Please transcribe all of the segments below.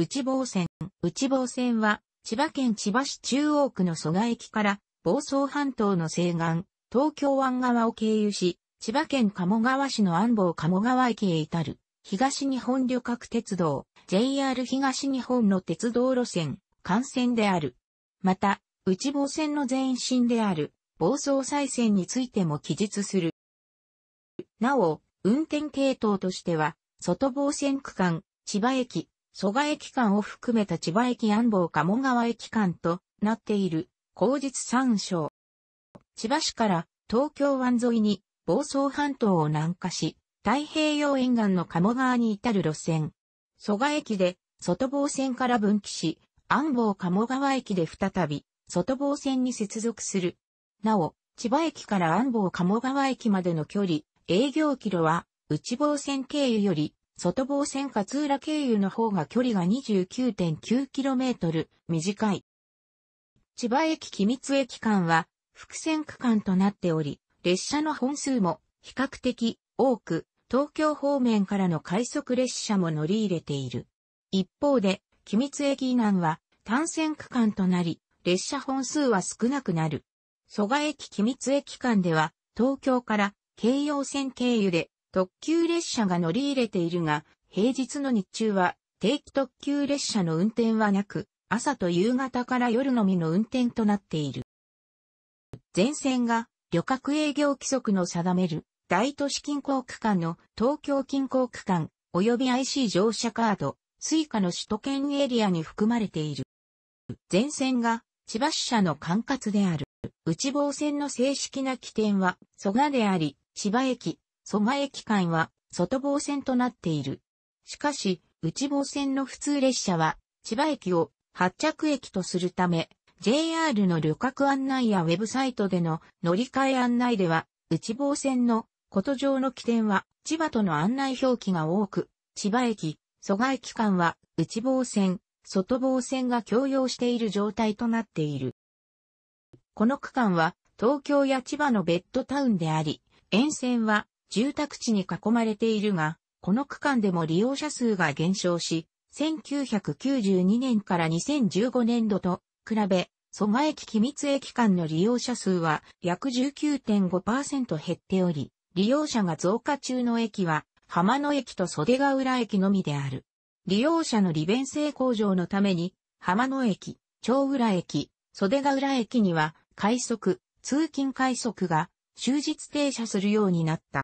内房線。内房線は、千葉県千葉市中央区の蘇我駅から、房総半島の西岸、東京湾側を経由し、千葉県鴨川市の安房鴨川駅へ至る、東日本旅客鉄道、JR 東日本の鉄道路線、幹線である。また、内房線の前身である、房総再線についても記述する。なお、運転系統としては、外房線区間、千葉駅、蘇我駅間を含めた千葉駅安房鴨川駅間となっている、後日参照。千葉市から東京湾沿いに房総半島を南下し、太平洋沿岸の鴨川に至る路線。蘇我駅で外房線から分岐し、安房鴨川駅で再び外房線に接続する。なお、千葉駅から安房鴨川駅までの距離、営業キロは内房線経由より外房線勝浦経由の方が距離が 29.9km 短い。千葉駅機密駅間は複線区間となっており、列車の本数も比較的多く、東京方面からの快速列車も乗り入れている。一方で、機密駅以南は単線区間となり、列車本数は少なくなる。蘇我駅機密駅間では、東京から京葉線経由で特急列車が乗り入れているが、平日の日中は定期特急列車の運転はなく、朝と夕方から夜のみの運転となっている。全線が旅客営業規則の定める大都市近郊区間の東京近郊区間及び IC 乗車カード、スイカの首都圏エリアに含まれている。全線が千葉支社の管轄である。内房線の正式な起点は蘇我であり、千葉駅、蘇我駅間は外房線となっている。しかし、内房線の普通列車は、千葉駅を発着駅とするため、JR の旅客案内やウェブサイトでの乗り換え案内では、内房線のこと上の起点は千葉との案内表記が多く、千葉駅、蘇我駅間は内房線、外房線が共用している状態となっている。この区間は東京や千葉のベッドタウンであり、沿線は住宅地に囲まれているが、この区間でも利用者数が減少し、1992年から2015年度と比べ、蘇我駅機密駅間の利用者数は約19.5%減っており、利用者が増加中の駅は浜野駅と袖ヶ浦駅のみである。利用者の利便性向上のために、浜野駅、長浦駅、袖ヶ浦駅には快速、通勤快速が終日停車するようになった。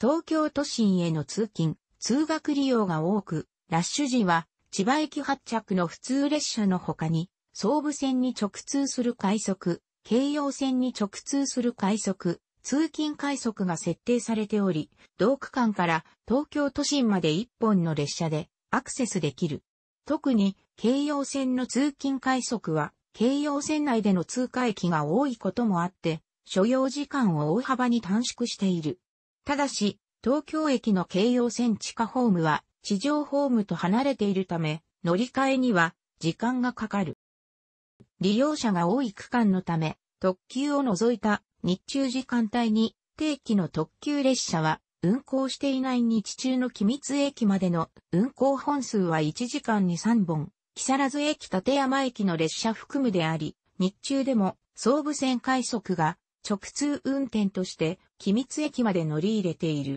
東京都心への通勤、通学利用が多く、ラッシュ時は千葉駅発着の普通列車の他に、総武線に直通する快速、京葉線に直通する快速、通勤快速が設定されており、同区間から東京都心まで一本の列車でアクセスできる。特に京葉線の通勤快速は、京葉線内での通過駅が多いこともあって、所要時間を大幅に短縮している。ただし、東京駅の京葉線地下ホームは地上ホームと離れているため、乗り換えには時間がかかる。利用者が多い区間のため、特急を除いた日中時間帯に定期の特急列車は運行していない日中の機密駅までの運行本数は1時間に3本、木更津駅立山駅の列車含むであり、日中でも総武線快速が直通運転として君津駅まで乗り入れている。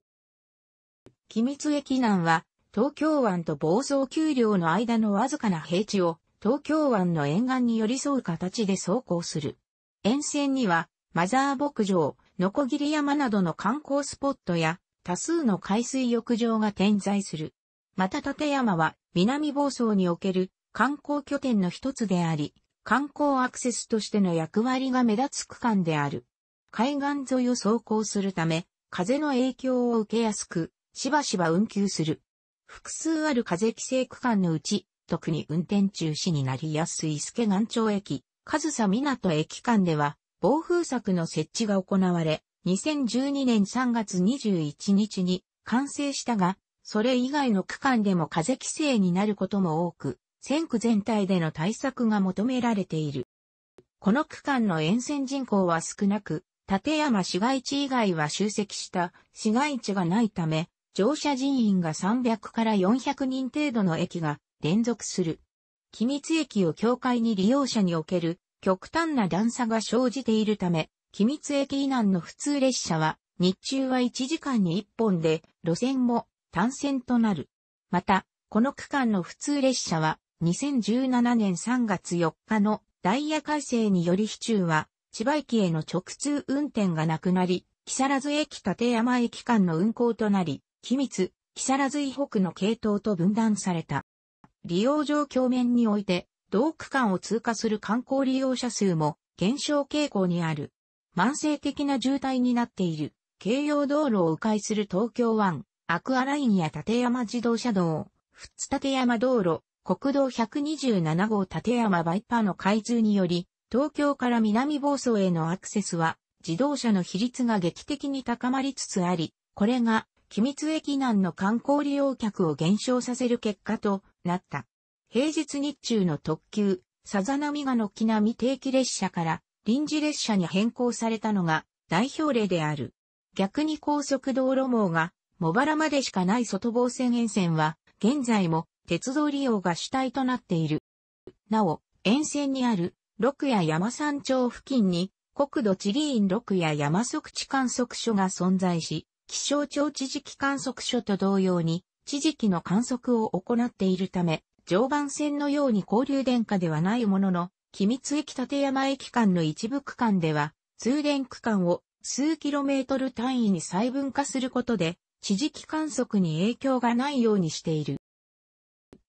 君津駅南は東京湾と房総丘陵の間のわずかな平地を東京湾の沿岸に寄り添う形で走行する。沿線にはマザー牧場、ノコギリ山などの観光スポットや多数の海水浴場が点在する。また立山は南房総における観光拠点の一つであり、観光アクセスとしての役割が目立つ区間である。海岸沿いを走行するため、風の影響を受けやすく、しばしば運休する。複数ある風規制区間のうち、特に運転中止になりやすい助岩町駅、上総港駅間では、防風柵の設置が行われ、2012年3月21日に完成したが、それ以外の区間でも風規制になることも多く、線区全体での対策が求められている。この区間の沿線人口は少なく、立山市街地以外は集積した市街地がないため、乗車人員が300から400人程度の駅が連続する。機密駅を境界に利用者における極端な段差が生じているため、機密駅以南の普通列車は日中は1時間に1本で路線も単線となる。また、この区間の普通列車は2017年3月4日のダイヤ改正により市中は千葉駅への直通運転がなくなり、木更津駅立山駅間の運行となり、秘密、木更津以北の系統と分断された。利用状況面において、同区間を通過する観光利用者数も減少傾向にある。慢性的な渋滞になっている。京葉道路を迂回する東京湾、アクアラインや立山自動車道、富津立山道路、国道127号立山バイパーの開通により、東京から南房総へのアクセスは自動車の比率が劇的に高まりつつあり、これが機密駅南の観光利用客を減少させる結果となった。平日日中の特急、さざ波が軒並み定期列車から臨時列車に変更されたのが代表例である。逆に高速道路網が茂原までしかない外房線沿線は現在も鉄道利用が主体となっている。なお、沿線にある六谷山山頂付近に、国土地理院六谷山測地観測所が存在し、気象庁地磁気観測所と同様に、地磁気の観測を行っているため、常磐線のように交流電化ではないものの、機密駅立山駅間の一部区間では、通電区間を数キロメートル単位に細分化することで、地磁気観測に影響がないようにしている。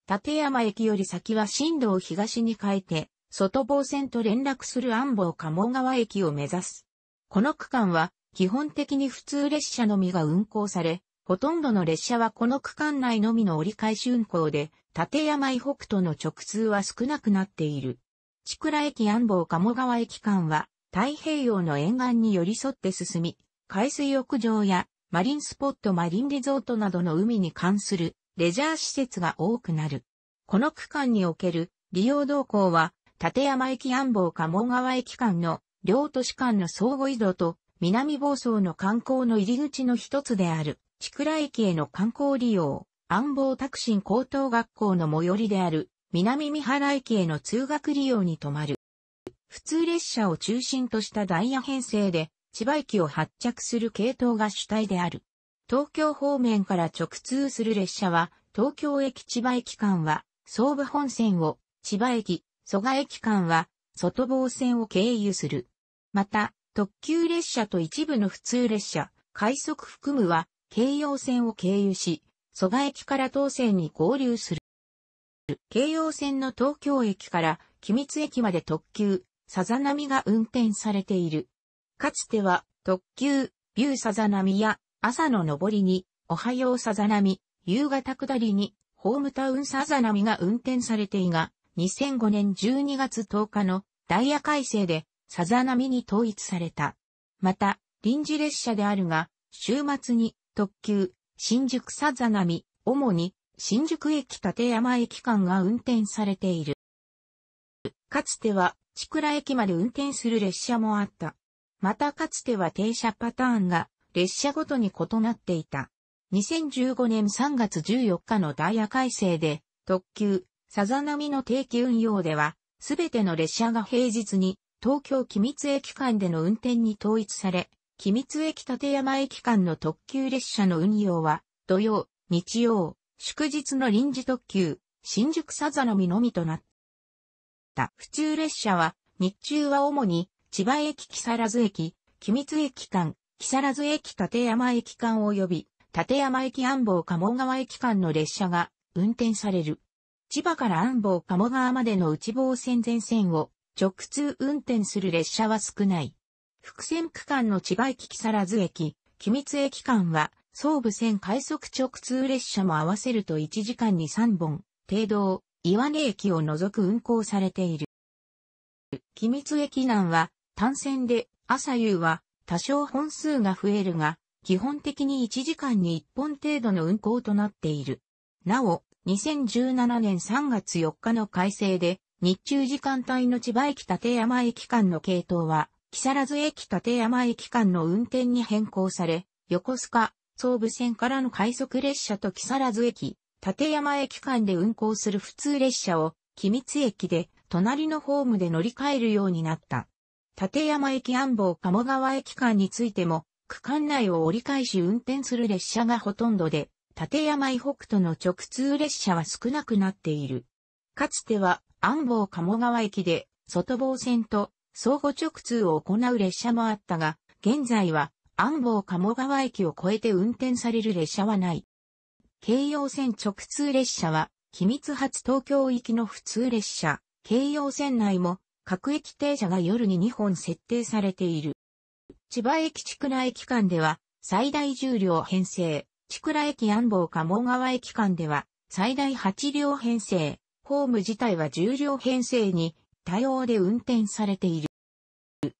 立山駅より先は進路を東に変えて、外房線と連絡する安房鴨川駅を目指す。この区間は基本的に普通列車のみが運行され、ほとんどの列車はこの区間内のみの折り返し運行で、立山以北との直通は少なくなっている。千倉駅安房鴨川駅間は太平洋の沿岸に寄り添って進み、海水浴場やマリンスポットマリンリゾートなどの海に関するレジャー施設が多くなる。この区間における利用動向は立山駅安房鴨川駅間の両都市間の相互移動と南房総の観光の入り口の一つである、千倉駅への観光利用、安房拓ン高等学校の最寄りである、南三原駅への通学利用に止まる。普通列車を中心としたダイヤ編成で、千葉駅を発着する系統が主体である。東京方面から直通する列車は、東京駅千葉駅間は、総武本線を千葉駅、蘇我駅間は、外房線を経由する。また、特急列車と一部の普通列車、快速含むは、京葉線を経由し、蘇我駅から東線に合流する。京葉線の東京駅から君津駅まで特急、さざ波が運転されている。かつては、特急、ビューさざ波や、朝の上りに、おはようさざ波、夕方下りに、ホームタウンさざ波が運転されていが、2005年12月10日のダイヤ改正でさざ波に統一された。また、臨時列車であるが、週末に特急、新宿さざ波、主に新宿駅立山駅間が運転されている。かつては、千倉駅まで運転する列車もあった。またかつては停車パターンが列車ごとに異なっていた。2015年3月14日のダイヤ改正で、特急、さざ波の定期運用では、すべての列車が平日に東京機密駅間での運転に統一され、機密駅立山駅間の特急列車の運用は、土曜、日曜、祝日の臨時特急、新宿さざ波のみとなった。普通列車は、日中は主に、千葉駅木更津駅、機密駅間、木更津駅立山駅間及び、立山駅安房鴨川駅間の列車が運転される。千葉から安房鴨川までの内房線全線を直通運転する列車は少ない。伏線区間の千葉駅木更津駅、君津駅間は、総武線快速直通列車も合わせると1時間に3本、程度、岩根駅を除く運行されている。君津駅南は、単線で、朝夕は、多少本数が増えるが、基本的に1時間に1本程度の運行となっている。なお、2017年3月4日の改正で、日中時間帯の千葉駅立山駅間の系統は、木更津駅立山駅間の運転に変更され、横須賀、総武線からの快速列車と木更津駅、立山駅間で運行する普通列車を、君津駅で、隣のホームで乗り換えるようになった。立山駅安房鴨川駅間についても、区間内を折り返し運転する列車がほとんどで、立山以北との直通列車は少なくなっている。かつては安房鴨川駅で外房線と相互直通を行う列車もあったが、現在は安房鴨川駅を越えて運転される列車はない。京葉線直通列車は、秘密発東京行きの普通列車、京葉線内も各駅停車が夜に2本設定されている。千葉駅地区内駅間では、最大重量編成、千倉駅安房鴨川駅間では、最大8両編成、ホーム自体は10両編成に多様で運転されている。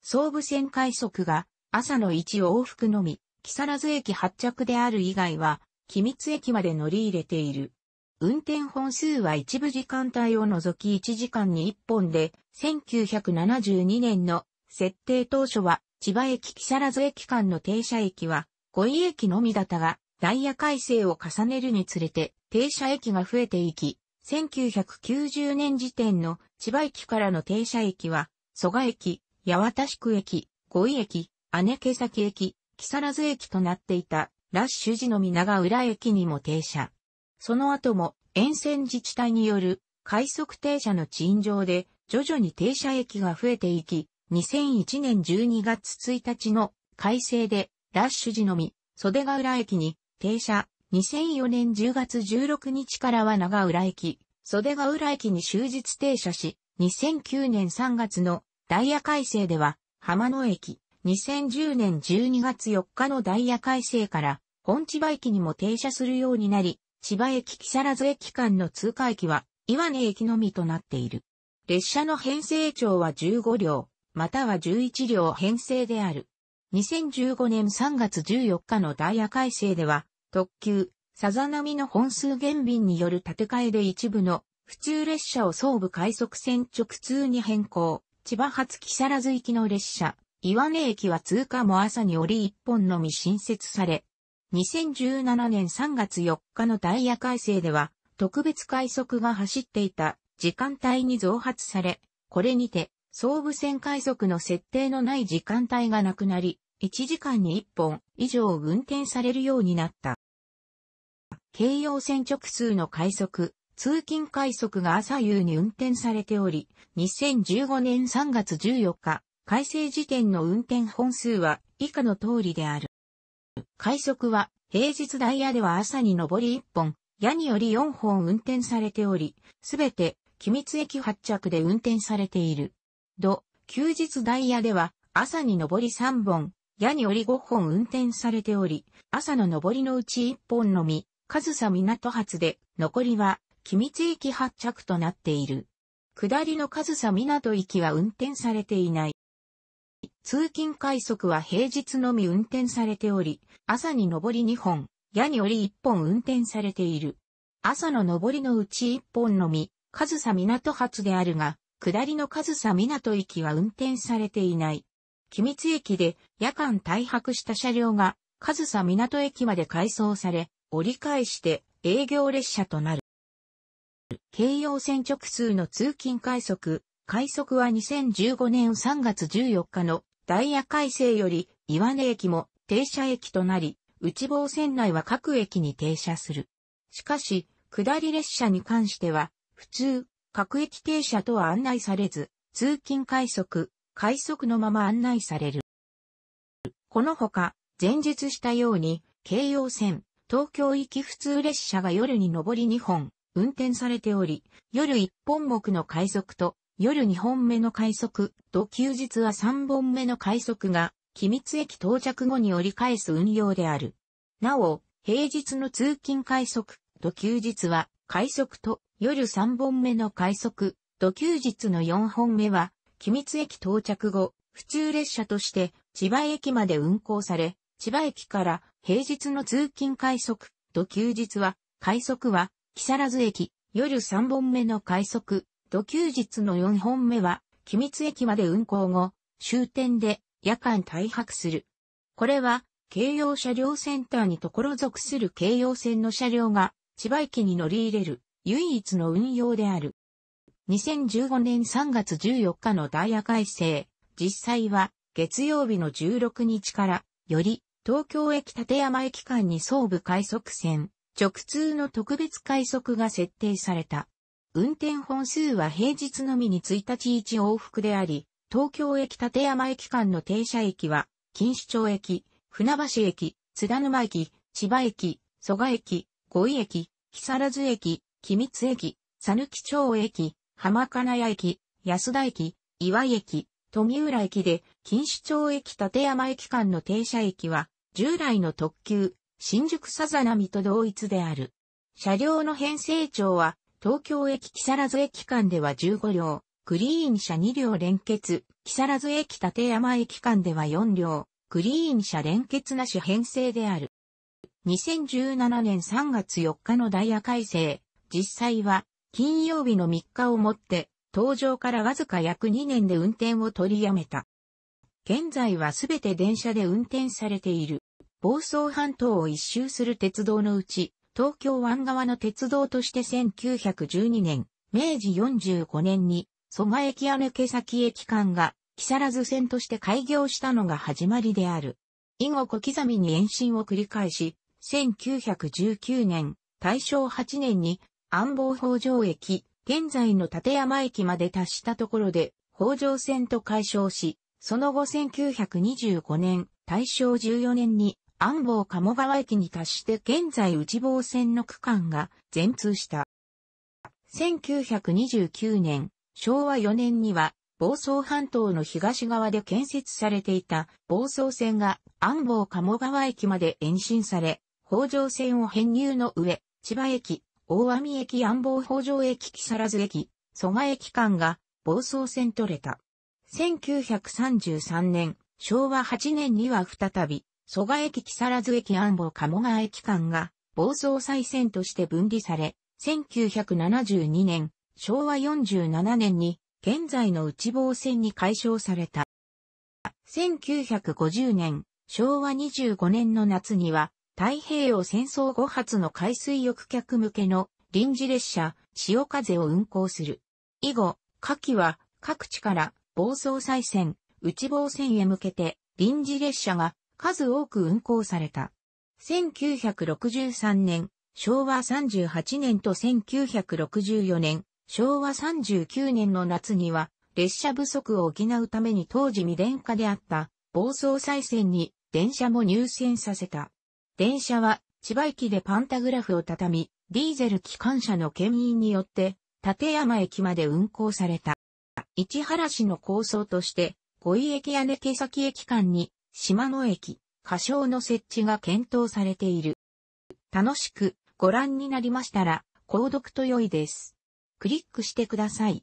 総武線快速が朝の1往復のみ、木更津駅発着である以外は、君津駅まで乗り入れている。運転本数は一部時間帯を除き1時間に1本で、1972年の設定当初は、千葉駅木更津駅間の停車駅は、5位駅のみだったが、ダイヤ改正を重ねるにつれて停車駅が増えていき、1990年時点の千葉駅からの停車駅は、蘇我駅、八幡宿駅、五井駅、姉毛崎駅、木更津駅となっていた、ラッシュ時の皆が浦駅にも停車。その後も沿線自治体による快速停車の陳情で徐々に停車駅が増えていき、2001年12月1日の改正でラッシュ時のみ袖ヶ浦駅に停車。2004年10月16日からは長浦駅、袖ヶ浦駅に終日停車し、2009年3月のダイヤ改正では、浜野駅、2010年12月4日のダイヤ改正から、本千葉駅にも停車するようになり、千葉駅木更津駅間の通過駅は、岩根駅のみとなっている。列車の編成長は15両、または11両編成である。2015年3月14日のダイヤ改正では、特急、さざ波の本数減便による建て替えで一部の普通列車を総武快速線直通に変更。千葉発木更津行きの列車、岩根駅は通過も朝に折り一本のみ新設され、2017年3月4日のダイヤ改正では、特別快速が走っていた時間帯に増発され、これにて総武線快速の設定のない時間帯がなくなり、1時間に1本以上運転されるようになった。京葉線直通の快速、通勤快速が朝夕に運転されており、2015年3月14日、改正時点の運転本数は以下の通りである。快速は平日ダイヤでは朝に上り1本、矢により4本運転されており、すべて機密駅発着で運転されている。土、休日ダイヤでは、朝に上り3本、夜に折り5本運転されており、朝の上りのうち1本のみ、上サ港発で、残りは、君津駅発着となっている。下りの上サ港駅は運転されていない。通勤快速は平日のみ運転されており、朝に上り2本、夜に折り1本運転されている。朝の上りのうち1本のみ、上サ港発であるが、下りの上総港駅は運転されていない。君津駅で夜間退泊した車両が上総港駅まで改装され、折り返して営業列車となる。京葉線直通の通勤快速、快速は2015年3月14日のダイヤ改正より岩根駅も停車駅となり、内房線内は各駅に停車する。しかし、下り列車に関しては、普通、各駅停車とは案内されず、通勤快速、快速のまま案内される。このほか、前述したように、京葉線、東京行き普通列車が夜に上り2本、運転されており、夜1本目の快速と、夜2本目の快速と休日は3本目の快速が、機密駅到着後に折り返す運用である。なお、平日の通勤快速と休日は、快速と夜3本目の快速、土休日の4本目は、君津駅到着後、普通列車として千葉駅まで運行され、千葉駅から平日の通勤快速、土休日は、快速は、木更津駅、夜3本目の快速、土休日の4本目は、君津駅まで運行後、終点で夜間退泊する。これは、京葉車両センターに所属する京葉線の車両が、千葉駅に乗り入れる唯一の運用である。2015年3月14日のダイヤ改正、実際は月曜日の16日から、より東京駅立山駅間に総武快速線、直通の特別快速が設定された。運転本数は平日のみに1日1往復であり、東京駅立山駅間の停車駅は、錦糸町駅、船橋駅、津田沼駅、千葉駅、蘇我駅、五井駅、木更津駅、君津駅、佐抜町駅、浜金谷駅、安田駅、岩井駅、富浦駅で、錦糸町駅立山駅間の停車駅は、従来の特急、新宿さざ波と同一である。車両の編成長は、東京駅木更津駅間では15両、クリーン車2両連結、木更津駅立山駅間では4両、クリーン車連結なし編成である。2017年3月4日のダイヤ改正、実際は、金曜日の3日をもって、登場からわずか約2年で運転を取りやめた。現在はすべて電車で運転されている。房総半島を一周する鉄道のうち、東京湾側の鉄道として1912年、明治45年に、蘇我駅や抜け先駅間が、木更津線として開業したのが始まりである。以後小刻みに延伸を繰り返し、1919年、大正8年に安房北条駅、現在の立山駅まで達したところで、北条線と解消し、その後1925年、大正14年に安房鴨川駅に達して現在内房線の区間が全通した。1929年、昭和4年には、房総半島の東側で建設されていた房総線が安房鴨川駅まで延伸され、北条線を編入の上、千葉駅、大網駅安房北条駅木更津駅、蘇我駅間が暴走線取れた。1933年、昭和8年には再び、蘇我駅木更津駅安房鴨川駅間が暴走再線として分離され、1972年、昭和47年に現在の内房線に解消された。1950年、昭和25年の夏には、太平洋戦争後発の海水浴客向けの臨時列車、潮風を運行する。以後、下記は各地から暴走再線、内房線へ向けて臨時列車が数多く運行された。1963年、昭和38年と1964年、昭和39年の夏には、列車不足を補うために当時未電化であった、暴走再線に電車も入線させた。電車は千葉駅でパンタグラフを畳み、ディーゼル機関車の牽引によって、立山駅まで運行された。市原市の構想として、五井駅や根毛先駅間に、島野駅、仮称の設置が検討されている。楽しくご覧になりましたら、購読と良いです。クリックしてください。